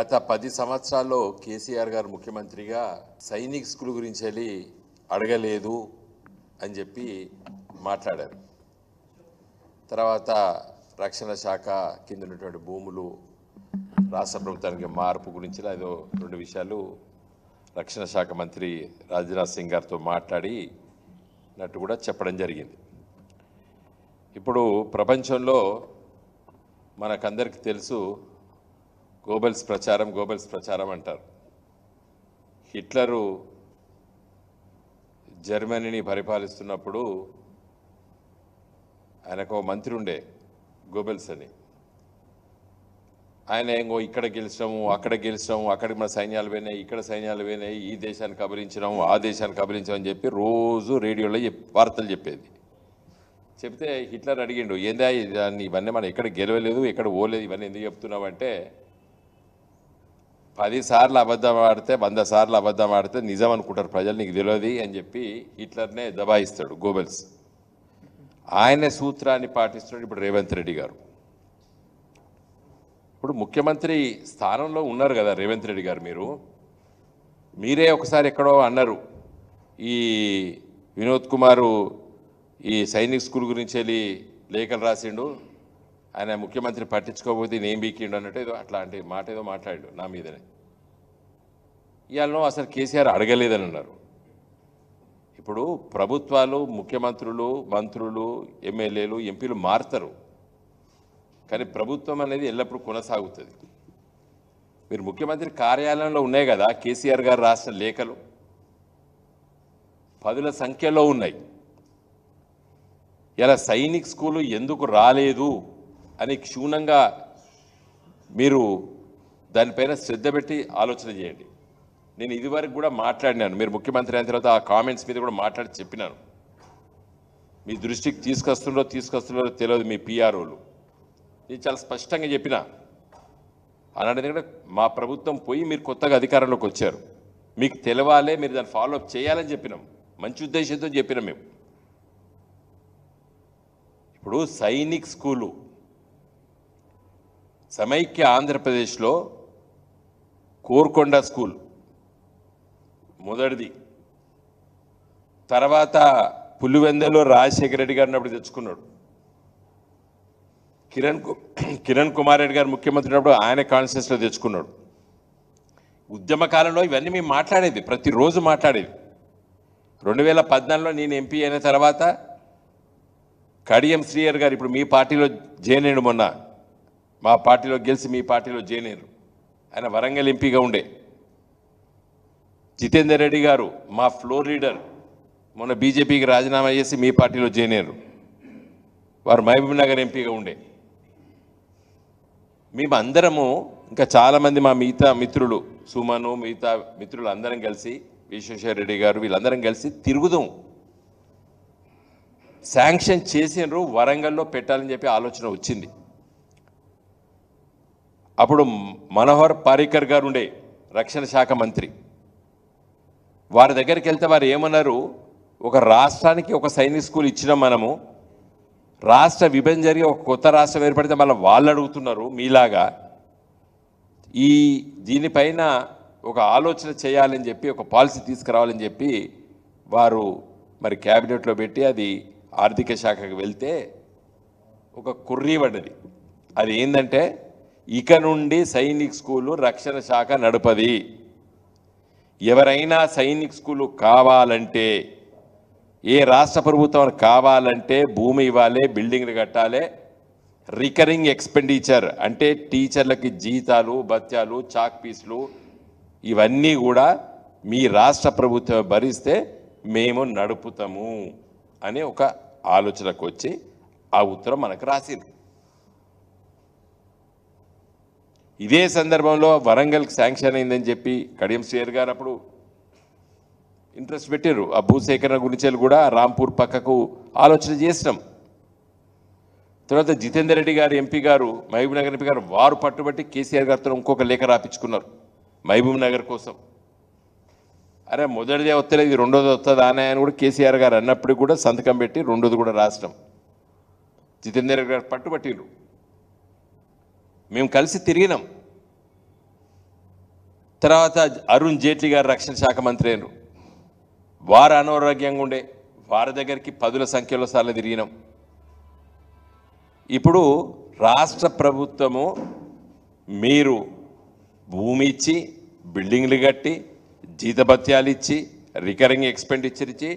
గత పది సంవత్సరాల్లో కేసీఆర్ గారు ముఖ్యమంత్రిగా సైనిక్ స్కూల్ గురించి వెళ్ళి అడగలేదు అని చెప్పి మాట్లాడారు తర్వాత రక్షణ శాఖ కింద ఉన్నటువంటి భూములు రాష్ట్ర ప్రభుత్వానికి మార్పు గురించి ఏదో రెండు విషయాలు రక్షణ శాఖ మంత్రి రాజ్నాథ్ సింగ్ గారితో మాట్లాడి నట్టు కూడా చెప్పడం జరిగింది ఇప్పుడు ప్రపంచంలో మనకందరికీ తెలుసు గోబెల్స్ ప్రచారం గోబెల్స్ ప్రచారం అంటారు హిట్లరు జర్మనీని పరిపాలిస్తున్నప్పుడు ఆయనకు మంత్రి ఉండే గోబెల్స్ అని ఆయన ఏంగో ఇక్కడ గెలిచినాము అక్కడ గెలిచినాము అక్కడికి మన సైన్యాలు పోయినాయి ఇక్కడ సైన్యాలు పోయినాయి ఈ దేశాన్ని కబలించినాము ఆ దేశాన్ని కబలించామని చెప్పి రోజు రేడియోలో వార్తలు చెప్పేది చెప్తే హిట్లర్ అడిగిండు ఏందా దాన్ని ఇవన్నీ మనం ఎక్కడ గెలవలేదు ఎక్కడ ఓలేదు ఇవన్నీ ఎందుకు చెప్తున్నావు అంటే పదిసార్లు అబద్ధం ఆడితే వంద సార్లు అబద్ధం ఆడితే నిజం అనుకుంటారు ప్రజలు నీకు తెలియదు అని చెప్పి హిట్లర్నే దబాయిస్తాడు గోబెల్స్ ఆయన సూత్రాన్ని పాటిస్తున్నాడు ఇప్పుడు రేవంత్ రెడ్డి గారు ఇప్పుడు ముఖ్యమంత్రి స్థానంలో ఉన్నారు కదా రేవంత్ రెడ్డి గారు మీరు మీరే ఒకసారి ఎక్కడో అన్నారు ఈ వినోద్ కుమారు ఈ సైనిక స్కూల్ గురించి వెళ్ళి లేఖలు రాసిండు ఆయన ముఖ్యమంత్రి పట్టించుకోకపోతే నేను బీకిండు అన్నట్టు ఏదో అట్లాంటి మాట ఏదో మాట్లాడు నా మీదనే ఇవాళ అసలు కేసీఆర్ అడగలేదని అన్నారు ఇప్పుడు ప్రభుత్వాలు ముఖ్యమంత్రులు మంత్రులు ఎమ్మెల్యేలు ఎంపీలు మారుతారు కానీ ప్రభుత్వం అనేది ఎల్లప్పుడూ కొనసాగుతుంది మీరు ముఖ్యమంత్రి కార్యాలయంలో ఉన్నాయి కదా కేసీఆర్ గారు రాసిన లేఖలు పదుల సంఖ్యలో ఉన్నాయి ఇలా సైనిక్ స్కూలు ఎందుకు రాలేదు అని క్షుణ్ణంగా మీరు దానిపైన శ్రద్ధ పెట్టి ఆలోచన చేయండి నేను ఇదివరకు కూడా మాట్లాడినాను మీరు ముఖ్యమంత్రి అయిన తర్వాత ఆ కామెంట్స్ మీద కూడా మాట్లాడి చెప్పినాను మీ దృష్టికి తీసుకొస్తుండో తీసుకొస్తుండో తెలియదు మీ పిఆర్ఓలు నేను చాలా స్పష్టంగా చెప్పిన అలాంటి కూడా మా ప్రభుత్వం పోయి మీరు కొత్తగా అధికారంలోకి వచ్చారు మీకు తెలవాలే మీరు దాన్ని ఫాలోఅప్ చేయాలని చెప్పినాం మంచి ఉద్దేశంతో చెప్పినాం మేము ఇప్పుడు సైనిక్ స్కూలు సమైక్య ఆంధ్రప్రదేశ్లో కోర్కొండ స్కూల్ మొదటిది తర్వాత పులివెందెలో రాజశేఖర రెడ్డి గారిని అప్పుడు తెచ్చుకున్నాడు కిరణ్ కిరణ్ కుమార్ రెడ్డి గారు ముఖ్యమంత్రి ఉన్నప్పుడు ఆయన కాన్షియస్లో తెచ్చుకున్నాడు ఉద్యమ కాలంలో ఇవన్నీ మేము మాట్లాడేది ప్రతిరోజు మాట్లాడేది రెండు వేల పద్నాలుగులో నేను ఎంపీ అయిన తర్వాత కడియం శ్రీయర్ గారు ఇప్పుడు మీ పార్టీలో జేనేడు మొన్న మా పార్టీలో గెలిచి మీ పార్టీలో జేనేరు ఆయన వరంగల్ ఎంపీగా ఉండే జితేందర్ రెడ్డి గారు మా ఫ్లోర్ లీడర్ మొన్న బీజేపీకి రాజీనామా చేసి మీ పార్టీలో చేరారు వారు మహబూబ్ నగర్ ఎంపీగా ఉండే మేము అందరము ఇంకా చాలామంది మా మిగతా మిత్రులు సుమను మిగతా మిత్రులు అందరం కలిసి విశ్వేశ్వర రెడ్డి గారు వీళ్ళందరం కలిసి తిరుగుదాం శాంక్షన్ చేసినారు వరంగల్లో పెట్టాలని చెప్పి ఆలోచన వచ్చింది అప్పుడు మనోహర్ పారికర్ గారు ఉండే రక్షణ శాఖ మంత్రి వారి దగ్గరికి వెళ్తే వారు ఏమన్నారు ఒక రాష్ట్రానికి ఒక సైనిక స్కూల్ ఇచ్చినాం మనము రాష్ట్ర విభజన జరిగి ఒక కొత్త రాష్ట్రం ఏర్పడితే మళ్ళీ వాళ్ళు అడుగుతున్నారు మీలాగా ఈ దీనిపైన ఒక ఆలోచన చేయాలని చెప్పి ఒక పాలసీ తీసుకురావాలని చెప్పి వారు మరి క్యాబినెట్లో పెట్టి అది ఆర్థిక శాఖకు వెళ్తే ఒక కుర్రీ పడ్డది అది ఏంటంటే ఇక నుండి సైనిక్ స్కూలు రక్షణ శాఖ నడపది ఎవరైనా సైనిక్ స్కూలు కావాలంటే ఏ రాష్ట్ర ప్రభుత్వం కావాలంటే భూమి ఇవ్వాలి బిల్డింగ్లు కట్టాలి రికరింగ్ ఎక్స్పెండిచర్ అంటే టీచర్లకి జీతాలు భత్యాలు చాక్ పీసులు ఇవన్నీ కూడా మీ రాష్ట్ర ప్రభుత్వం భరిస్తే మేము నడుపుతాము అనే ఒక ఆలోచనకు వచ్చి ఆ ఉత్తరం మనకు రాసింది ఇదే సందర్భంలో వరంగల్కి శాంక్షన్ అయిందని చెప్పి కడియం శ్రీయర్ గారు అప్పుడు ఇంట్రెస్ట్ పెట్టారు ఆ భూసేకరణ గురించి కూడా రాంపూర్ పక్కకు ఆలోచన చేసినాం తర్వాత జితేందర్ రెడ్డి గారు ఎంపీ గారు మహబూబ్ నగర్ ఎంపీ గారు వారు పట్టుబట్టి కేసీఆర్ గారితో ఇంకొక లేఖ రాపించుకున్నారు మహబూబ్ నగర్ కోసం అరే మొదటిదే వస్తలేదు ఇది రెండోది వస్తుంది అని కూడా కేసీఆర్ గారు అన్నప్పుడు కూడా సంతకం పెట్టి రెండోది కూడా రాసినాం జితేందర్ గారు పట్టుబట్టిరు మేము కలిసి తిరిగినాం తర్వాత అరుణ్ జైట్లీ గారు రక్షణ శాఖ మంత్రి అయినరు వారు అనారోగ్యంగా ఉండే వారి దగ్గరికి పదుల సంఖ్యలో సార్లు తిరిగినాం ఇప్పుడు రాష్ట్ర ప్రభుత్వము మీరు భూమి ఇచ్చి బిల్డింగ్లు కట్టి జీతభత్యాలు ఇచ్చి రికరింగ్ ఎక్స్పెండిచర్ ఇచ్చి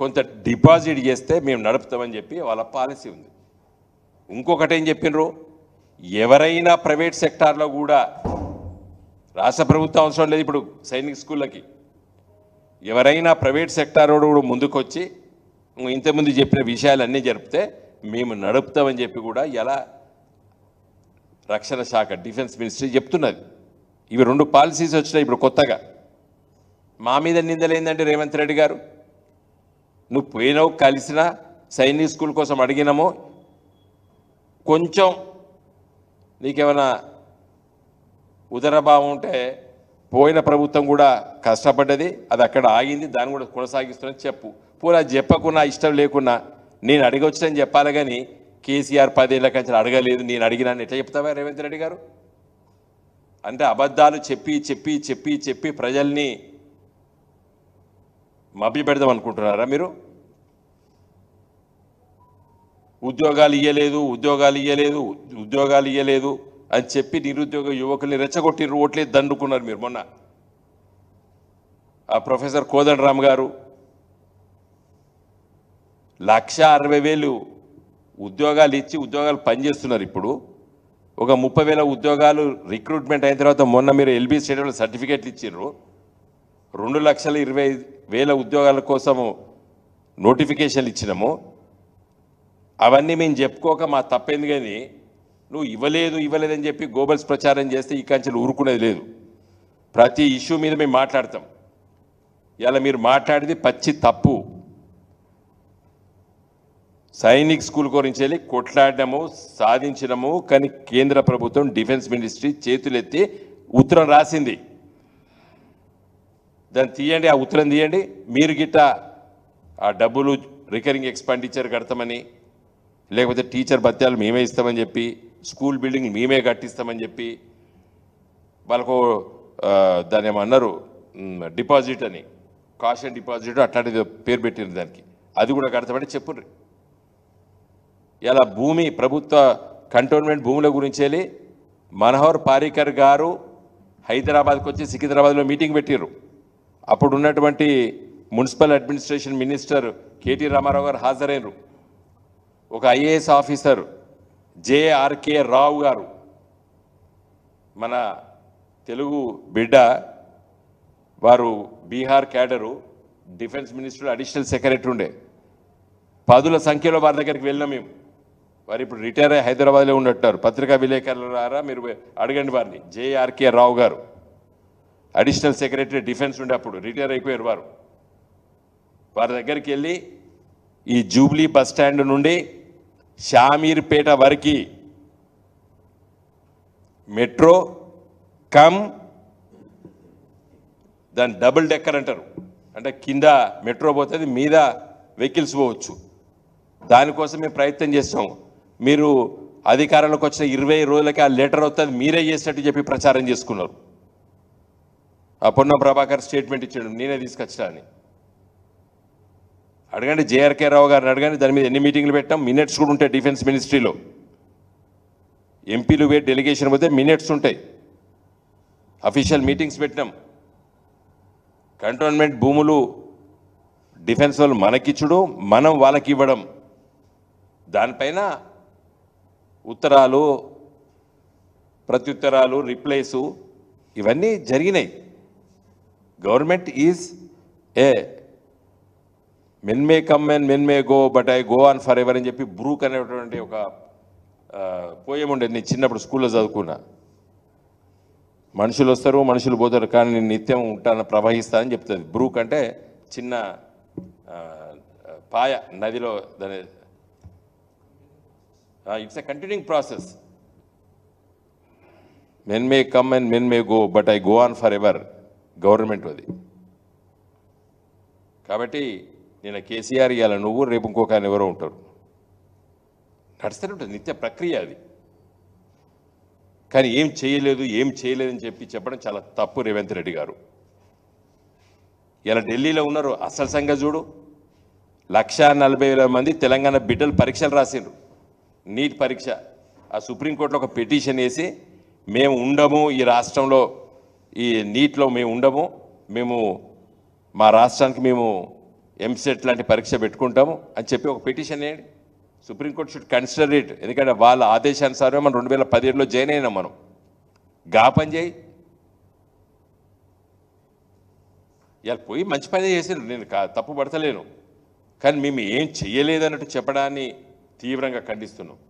కొంత డిపాజిట్ చేస్తే మేము నడుపుతామని చెప్పి వాళ్ళ పాలసీ ఉంది ఇంకొకటి ఏం చెప్పినరు ఎవరైనా ప్రైవేట్ సెక్టార్లో కూడా రాష్ట్ర ప్రభుత్వం అవసరం లేదు ఇప్పుడు సైనిక స్కూళ్ళకి ఎవరైనా ప్రైవేట్ సెక్టారోడు కూడా ముందుకొచ్చి ఇంతకుముందు చెప్పిన విషయాలన్నీ జరిపితే మేము నడుపుతామని చెప్పి కూడా ఎలా రక్షణ శాఖ డిఫెన్స్ మినిస్ట్రీ చెప్తున్నది ఇవి రెండు పాలసీస్ వచ్చినాయి ఇప్పుడు కొత్తగా మా మీద నిందలేందంటే రేవంత్ రెడ్డి గారు నువ్వు పోయినావు కలిసినా సైనిక్ స్కూల్ కోసం అడిగినాము కొంచెం నీకేమైనా ఉదరభావం ఉంటే పోయిన ప్రభుత్వం కూడా కష్టపడ్డది అది అక్కడ ఆగింది దాన్ని కూడా కొనసాగిస్తున్నది చెప్పు పోనీ చెప్పకున్నా చెప్పకుండా ఇష్టం లేకున్నా నేను అడగొచ్చని చెప్పాలి కానీ కేసీఆర్ పదేళ్ల కంచెలు అడగలేదు నేను అడిగినాను ఎట్లా చెప్తావా రేవంత్ రెడ్డి గారు అంటే అబద్ధాలు చెప్పి చెప్పి చెప్పి చెప్పి ప్రజల్ని మభ్య పెడదాం అనుకుంటున్నారా మీరు ఉద్యోగాలు ఇవ్వలేదు ఉద్యోగాలు ఇవ్వలేదు ఉద్యోగాలు ఇవ్వలేదు అని చెప్పి నిరుద్యోగ యువకుల్ని రెచ్చగొట్టి ఓట్లే దండుకున్నారు మీరు మొన్న ఆ ప్రొఫెసర్ కోదండరామ్ గారు లక్ష అరవై వేలు ఉద్యోగాలు ఇచ్చి ఉద్యోగాలు పనిచేస్తున్నారు ఇప్పుడు ఒక ముప్పై వేల ఉద్యోగాలు రిక్రూట్మెంట్ అయిన తర్వాత మొన్న మీరు ఎల్బీ స్టేడియంలో సర్టిఫికేట్లు ఇచ్చిర్రు రెండు లక్షల ఇరవై వేల ఉద్యోగాల కోసము నోటిఫికేషన్లు ఇచ్చినాము అవన్నీ మేము చెప్పుకోక మా తప్పేంది కానీ నువ్వు ఇవ్వలేదు ఇవ్వలేదని చెప్పి గోబల్స్ ప్రచారం చేస్తే ఈ కంచెలు ఊరుకునేది లేదు ప్రతి ఇష్యూ మీద మేము మాట్లాడతాం ఇలా మీరు మాట్లాడేది పచ్చి తప్పు సైనిక్ స్కూల్ గురించి వెళ్ళి కొట్లాడము సాధించడము కానీ కేంద్ర ప్రభుత్వం డిఫెన్స్ మినిస్ట్రీ చేతులెత్తి ఉత్తరం రాసింది దాన్ని తీయండి ఆ ఉత్తరం తీయండి మీరు గిట్ట ఆ డబ్బులు రికరింగ్ ఎక్స్పెండిచర్ కడతామని లేకపోతే టీచర్ భత్యాలు మేమే ఇస్తామని చెప్పి స్కూల్ బిల్డింగ్ మేమే కట్టిస్తామని చెప్పి వాళ్ళకు దాని ఏమన్నారు డిపాజిట్ అని కాషన్ డిపాజిట్ అట్లాంటిది పేరు పెట్టిన దానికి అది కూడా కడతామని చెప్పుర్రి ఇలా భూమి ప్రభుత్వ కంటోన్మెంట్ భూముల గురించి మనోహర్ పారికర్ గారు హైదరాబాద్కి వచ్చి సికింద్రాబాద్లో మీటింగ్ పెట్టారు అప్పుడు ఉన్నటువంటి municipal administration minister KT Ramarao garu హాజరైనరు ఒక ఐఏఎస్ ఆఫీసర్ జేఆర్కే రావు గారు మన తెలుగు బిడ్డ వారు Bihar cadre defence minister additional secretary ఉండే పదుల సంఖ్యలో వారి దగ్గరికి వెళ్ళినాం మేము వారు ఇప్పుడు రిటైర్ అయ్యి హైదరాబాద్లో ఉన్నట్టున్నారు పత్రికా విలేకరుల ద్వారా మీరు అడగండి వారిని జేఆర్కే రావు గారు అడిషనల్ సెక్రటరీ డిఫెన్స్ ఉండే అప్పుడు రిటైర్ అయిపోయారు వారు వారి దగ్గరికి వెళ్ళి ఈ జూబ్లీ బస్ స్టాండ్ నుండి షామీర్పేట వరకు మెట్రో కమ్ దాన్ని డబుల్ డెక్కర్ అంటారు అంటే కింద మెట్రో పోతుంది మీద వెహికల్స్ పోవచ్చు దానికోసం మేము ప్రయత్నం చేస్తాం మీరు అధికారంలోకి వచ్చిన ఇరవై రోజులకి ఆ లెటర్ వస్తుంది మీరే చేసినట్టు చెప్పి ప్రచారం చేసుకున్నారు అపర్ణ ప్రభాకర్ స్టేట్మెంట్ ఇచ్చాడు నేనే తీసుకొచ్చాను అని అడగండి జేఆర్కే రావు గారిని అడగండి దాని మీద ఎన్ని మీటింగ్లు పెట్టాం మినిట్స్ కూడా ఉంటాయి డిఫెన్స్ మినిస్ట్రీలో ఎంపీలు వేట్ డెలిగేషన్ పోతే మినిట్స్ ఉంటాయి అఫీషియల్ మీటింగ్స్ పెట్టినాం కంటోన్మెంట్ భూములు డిఫెన్స్ వాళ్ళు మనకిచ్చుడు మనం వాళ్ళకి ఇవ్వడం దానిపైన ఉత్తరాలు ప్రత్యుత్తరాలు రిప్లైసు ఇవన్నీ జరిగినాయి government is a men may come and men may go but I go on for ever అని చెప్పి బ్రూక్ అనేటువంటి ఒక పోయం ఉండేది నేను చిన్నప్పుడు స్కూల్లో చదువుకున్నా మనుషులు వస్తారు మనుషులు పోతారు కానీ నేను నిత్యం ఉంటాను ప్రవహిస్తానని చెప్తుంది బ్రూక్ అంటే చిన్న పాయ నదిలో దాని it's a continuing process men may come and men may go but I go on for ever government అది కాబట్టి నిన్న కేసీఆర్ ఇవాళ నువ్వు రేపు ఇంకొక ఆయన ఎవరో ఉంటారు నడుస్తూనే ఉంటుంది నిత్య ప్రక్రియ అది కానీ ఏం చేయలేదు ఏం చేయలేదని చెప్పి చెప్పడం చాలా తప్పు రేవంత్ రెడ్డి గారు ఇలా ఢిల్లీలో ఉన్నారు అసలు సంఘ చూడు లక్ష నలభై వేల మంది తెలంగాణ బిడ్డలు పరీక్షలు రాసిండ్రు నీట్ పరీక్ష ఆ సుప్రీంకోర్టులో ఒక పిటిషన్ వేసి మేము ఉండము ఈ రాష్ట్రంలో ఈ నీట్లో మేము ఉండము మేము మా రాష్ట్రానికి మేము ఎంసెట్ లాంటి పరీక్ష పెట్టుకుంటాము అని చెప్పి ఒక పిటిషన్ వేయండి సుప్రీంకోర్టు షుడ్ కన్సిడర్ ఇట్ ఎందుకంటే వాళ్ళ ఆదేశానుసారమే మనం రెండు వేల పదిహేడులో జాయిన్ అయినాం మనం గా పని చేయి ఇవాళ పోయి మంచి పని చేసారు నేను తప్పు పడతలేను కానీ మేము ఏం చేయలేదన్నట్టు చెప్పడాన్ని తీవ్రంగా ఖండిస్తున్నాం